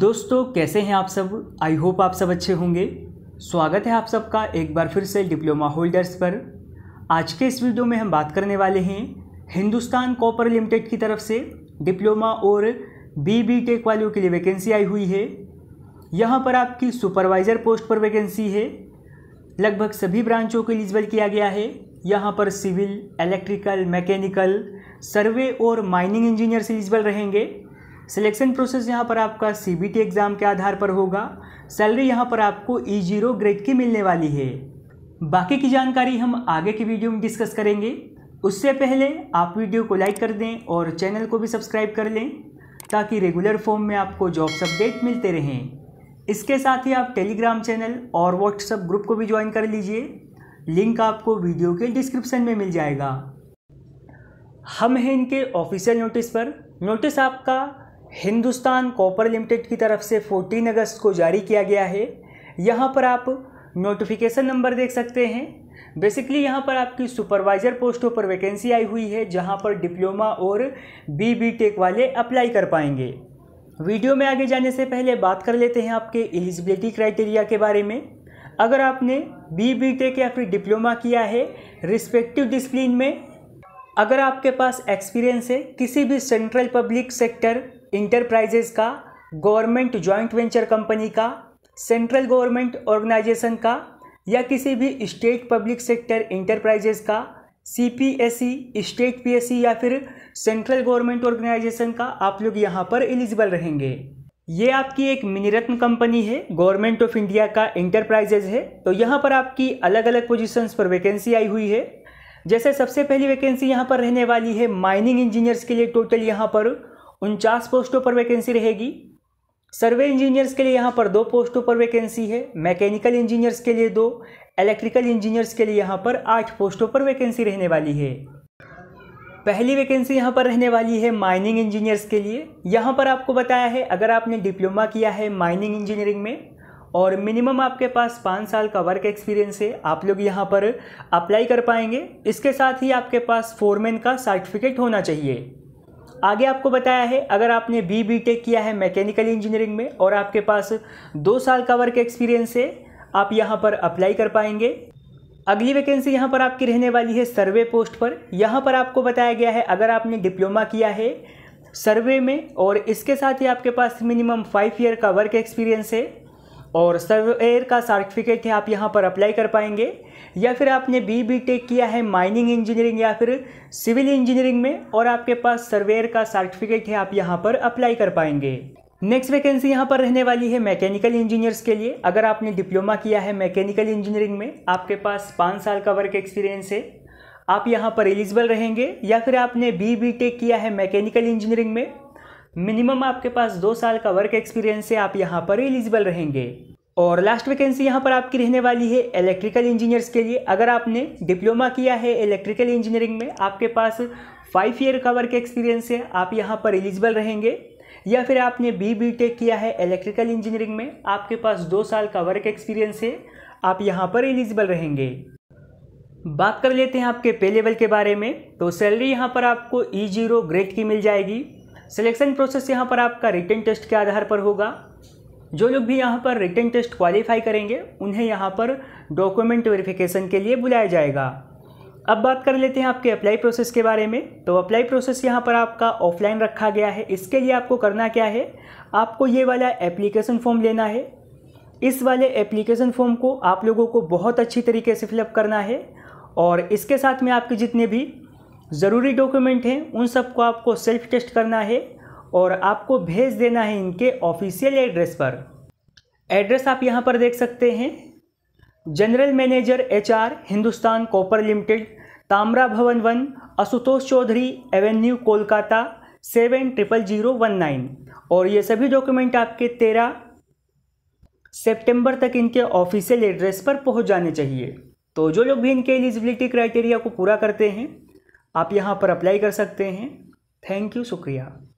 दोस्तों कैसे हैं आप सब आई होप आप सब अच्छे होंगे स्वागत है आप सबका एक बार फिर से डिप्लोमा होल्डर्स पर आज के इस वीडियो में हम बात करने वाले हैं हिंदुस्तान कॉपर लिमिटेड की तरफ से डिप्लोमा और बी बी टेक वालों के लिए वैकेंसी आई हुई है यहाँ पर आपकी सुपरवाइज़र पोस्ट पर वैकेंसी है लगभग सभी ब्रांचों को एलिजिबल किया गया है यहाँ पर सिविल इलेक्ट्रिकल मैकेनिकल सर्वे और माइनिंग इंजीनियर्स एलिजिबल रहेंगे सिलेक्शन प्रोसेस यहाँ पर आपका सी एग्ज़ाम के आधार पर होगा सैलरी यहाँ पर आपको ई जीरो ग्रेड की मिलने वाली है बाकी की जानकारी हम आगे की वीडियो में डिस्कस करेंगे उससे पहले आप वीडियो को लाइक कर दें और चैनल को भी सब्सक्राइब कर लें ताकि रेगुलर फॉर्म में आपको जॉब्स अपडेट मिलते रहें इसके साथ ही आप टेलीग्राम चैनल और व्हाट्सएप ग्रुप को भी ज्वाइन कर लीजिए लिंक आपको वीडियो के डिस्क्रिप्शन में मिल जाएगा हम हैं इनके ऑफिशियल नोटिस पर नोटिस आपका हिंदुस्तान कॉपर लिमिटेड की तरफ से 14 अगस्त को जारी किया गया है यहाँ पर आप नोटिफिकेशन नंबर देख सकते हैं बेसिकली यहाँ पर आपकी सुपरवाइज़र पोस्टों पर वैकेंसी आई हुई है जहाँ पर डिप्लोमा और बी बी टेक वाले अप्लाई कर पाएंगे वीडियो में आगे जाने से पहले बात कर लेते हैं आपके एलिजिबिलिटी क्राइटेरिया के बारे में अगर आपने बी बी टेक या फिर डिप्लोमा किया है रिस्पेक्टिव डिसप्लिन में अगर आपके पास एक्सपीरियंस है किसी भी सेंट्रल पब्लिक सेक्टर इंटरप्राइजेज का गवर्नमेंट जॉइंट वेंचर कंपनी का सेंट्रल गवर्नमेंट ऑर्गेनाइजेशन का या किसी भी स्टेट पब्लिक सेक्टर इंटरप्राइजेज का C P S C state P S C या फिर सेंट्रल गवर्नमेंट ऑर्गेनाइजेशन का आप लोग यहाँ पर एलिजिबल रहेंगे ये आपकी एक मिनीरत्न कंपनी है गवर्नमेंट ऑफ इंडिया का इंटरप्राइजेज है तो यहाँ पर आपकी अलग अलग पोजीशंस पर वैकेंसी आई हुई है जैसे सबसे पहली वैकेंसी यहाँ पर रहने वाली है माइनिंग इंजीनियर्स के लिए टोटल यहाँ पर उनचास पोस्टों पर वैकेंसी रहेगी सर्वे इंजीनियर्स के लिए यहाँ पर दो पोस्टों पर वैकेंसी है मैकेनिकल इंजीनियर्स के लिए दो इलेक्ट्रिकल इंजीनियर्स के लिए यहाँ पर आठ पोस्टों पर वैकेंसी रहने वाली है पहली वैकेंसी यहाँ पर रहने वाली है माइनिंग इंजीनियर्स के लिए यहाँ पर आपको बताया है अगर आपने डिप्लोमा किया है माइनिंग इंजीनियरिंग में और मिनिमम आपके पास पाँच साल का वर्क एक्सपीरियंस है आप लोग यहाँ पर अप्लाई कर पाएंगे इसके साथ ही आपके पास फोरमैन का सर्टिफिकेट होना चाहिए आगे आपको बताया है अगर आपने बी बी टेक किया है मैकेनिकल इंजीनियरिंग में और आपके पास दो साल का वर्क एक्सपीरियंस है आप यहाँ पर अप्लाई कर पाएंगे अगली वैकेंसी यहाँ पर आपकी रहने वाली है सर्वे पोस्ट पर यहाँ पर आपको बताया गया है अगर आपने डिप्लोमा किया है सर्वे में और इसके साथ ही आपके पास मिनिमम फाइव ईयर का वर्क एक्सपीरियंस है और सर्वेयर का सर्टिफिकेट है आप यहाँ पर अप्लाई कर पाएंगे या फिर आपने बी बी टेक किया है माइनिंग इंजीनियरिंग या फिर सिविल इंजीनियरिंग में और आपके पास सर्वेयर का सर्टिफिकेट है आप यहाँ पर अप्लाई कर पाएंगे नेक्स्ट वैकेंसी यहाँ पर रहने वाली है मैकेनिकल इंजीनियर्स के लिए अगर आपने डिप्लोमा किया है मैकेनिकल इंजीनियरिंग में आपके पास पाँच साल का वर्क एक्सपीरियंस है आप यहाँ पर एलिजिबल रहेंगे या फिर आपने बी बी टेक किया है मैकेनिकल इंजीनियरिंग में मिनिमम आपके पास दो साल का वर्क एक्सपीरियंस है आप यहाँ पर एलिजिबल रहेंगे और लास्ट वैकेंसी यहाँ पर आपकी रहने वाली है इलेक्ट्रिकल इंजीनियर्स के लिए अगर आपने डिप्लोमा किया है इलेक्ट्रिकल इंजीनियरिंग में आपके पास फाइव ईयर का वर्क एक्सपीरियंस है आप यहाँ पर एलिजिबल रहेंगे या फिर आपने बी बी टेक किया है इलेक्ट्रिकल इंजीनियरिंग में आपके पास दो साल का वर्क एक्सपीरियंस है आप यहाँ पर एलिजिबल रहेंगे बात कर लेते हैं आपके पे लेवल के बारे में तो सैलरी यहाँ पर आपको ई जीरो ग्रेड की मिल जाएगी सिलेक्शन प्रोसेस यहाँ पर आपका रिटर्न टेस्ट के आधार पर होगा जो लोग भी यहाँ पर रिटर्न टेस्ट क्वालिफाई करेंगे उन्हें यहाँ पर डॉक्यूमेंट वेरिफिकेशन के लिए बुलाया जाएगा अब बात कर लेते हैं आपके अप्लाई प्रोसेस के बारे में तो अप्लाई प्रोसेस यहाँ पर आपका ऑफलाइन रखा गया है इसके लिए आपको करना क्या है आपको ये वाला एप्लीकेशन फॉर्म लेना है इस वाले एप्लीकेशन फॉर्म को आप लोगों को बहुत अच्छी तरीके से फिलअप करना है और इसके साथ में आपके जितने भी ज़रूरी डॉक्यूमेंट हैं उन सबको आपको सेल्फ टेस्ट करना है और आपको भेज देना है इनके ऑफिशियल एड्रेस पर एड्रेस आप यहाँ पर देख सकते हैं general manager HR Hindustan copper limited Tamra Bhavan one Ashutosh Chowdhury avenue Kolkata seven triple zero one nine और ये सभी डॉक्यूमेंट आपके तेरह सेप्टेम्बर तक इनके ऑफिशियल एड्रेस पर पहुंच जाने चाहिए तो जो लोग भी इनके एलिजिबिलिटी क्राइटेरिया को पूरा करते हैं आप यहाँ पर अप्लाई कर सकते हैं थैंक यू शुक्रिया